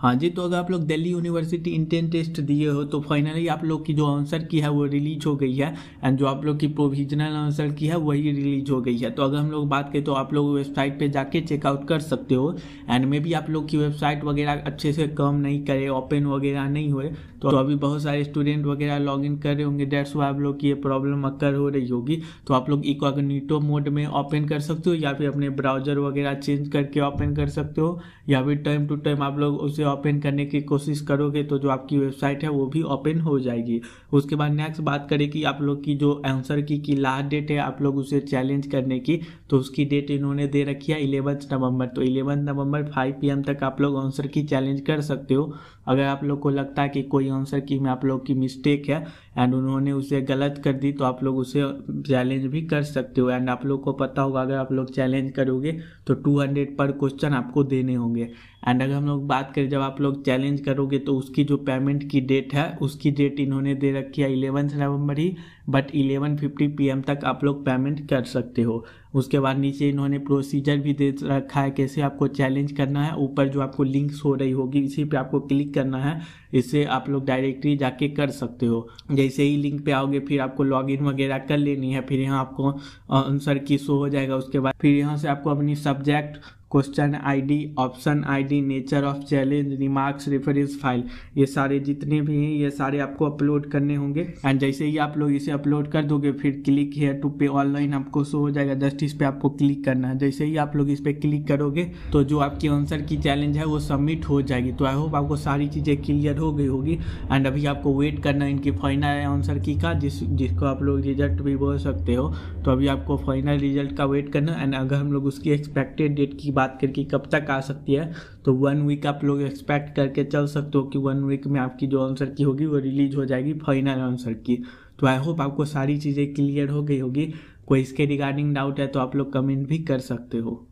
हाँ जी तो अगर आप लोग दिल्ली यूनिवर्सिटी इंटेंट टेस्ट दिए हो तो फाइनली आप लोग की जो आंसर की है वो रिलीज हो गई है एंड जो आप लोग की प्रोविजनल आंसर की है वही रिलीज हो गई है तो अगर हम लोग बात करें तो आप लोग वेबसाइट पे जाके चेकआउट कर सकते हो एंड मे बी आप लोग की वेबसाइट वगैरह अच्छे से काम नहीं करे ओपन वगैरह नहीं हुए तो अभी बहुत सारे स्टूडेंट वगैरह लॉग इन कर रहे होंगे डेट्स वो आप लोग की ये प्रॉब्लम अक्कर हो रही होगी तो आप लोग इकोगनीटो मोड में ओपन कर सकते हो या फिर अपने ब्राउजर वगैरह चेंज करके ओपन कर सकते हो या फिर टाइम टू टाइम आप लोग उसे ओपन करने की कोशिश करोगे तो जो आपकी वेबसाइट है वो भी ओपन हो जाएगी उसके बाद नेक्स्ट बात करें कि आप लोग की जो आंसर की कि लास्ट डेट है आप लोग उसे चैलेंज करने की तो उसकी डेट इन्होंने दे रखी है इलेवंथ नवंबर तो इलेवंथ नवंबर फाइव पी तक आप लोग आंसर की चैलेंज कर सकते हो अगर आप लोग को लगता है कि कोई आंसर की में आप लोग की मिस्टेक है एंड उन्होंने उसे गलत कर दी तो आप लोग उसे चैलेंज भी कर सकते हो एंड आप लोग को पता होगा अगर आप लोग चैलेंज करोगे तो टू हंड्रेड पर क्वेश्चन आपको देने होंगे एंड अगर हम लोग बात करें जब जब आप लोग चैलेंज करोगे तो उसकी जो पेमेंट की डेट है उसकी डेट इन्होंने दे रखी है इलेवंथ नवंबर ही बट इलेवन फिफ्टी पी तक आप लोग पेमेंट कर सकते हो उसके बाद नीचे इन्होंने प्रोसीजर भी दे रखा है कैसे आपको चैलेंज करना है ऊपर जो आपको लिंक्स हो रही होगी इसी पे आपको क्लिक करना है इससे आप लोग डायरेक्टली जाके कर सकते हो जैसे ही लिंक पे आओगे फिर आपको लॉगिन वगैरह कर लेनी है फिर यहाँ आपको आंसर की शो हो जाएगा उसके बाद फिर यहाँ से आपको अपनी subject question ID option ID nature of challenge remarks reference file ये सारे जितने भी हैं ये सारे आपको अपलोड करने होंगे एंड जैसे ही आप लोग इसे अपलोड कर दोगे फिर click here to pay online आपको शो हो जाएगा जस्ट इस पर आपको क्लिक करना है जैसे ही आप लोग इस पर क्लिक करोगे तो जो आपकी आंसर की चैलेंज है वो सबमिट हो जाएगी तो आई होप आपको सारी चीज़ें क्लियर हो गई होगी एंड अभी आपको वेट करना है इनकी फाइनल आंसर की का जिस जिसको आप लोग रिजल्ट भी बोल सकते हो तो अभी आपको फाइनल रिजल्ट का वेट करना एंड अगर हम लोग उसकी एक्सपेक्टेड डेट की बात करके कब तक आ सकती है तो वन वीक आप लोग एक्सपेक्ट करके चल सकते हो कि वन वीक में आपकी जो आंसर की होगी वो रिलीज हो जाएगी फाइनल आंसर की तो आई होप आपको सारी चीज़ें क्लियर हो गई होगी कोई इसके रिगार्डिंग डाउट है तो आप लोग कमेंट भी कर सकते हो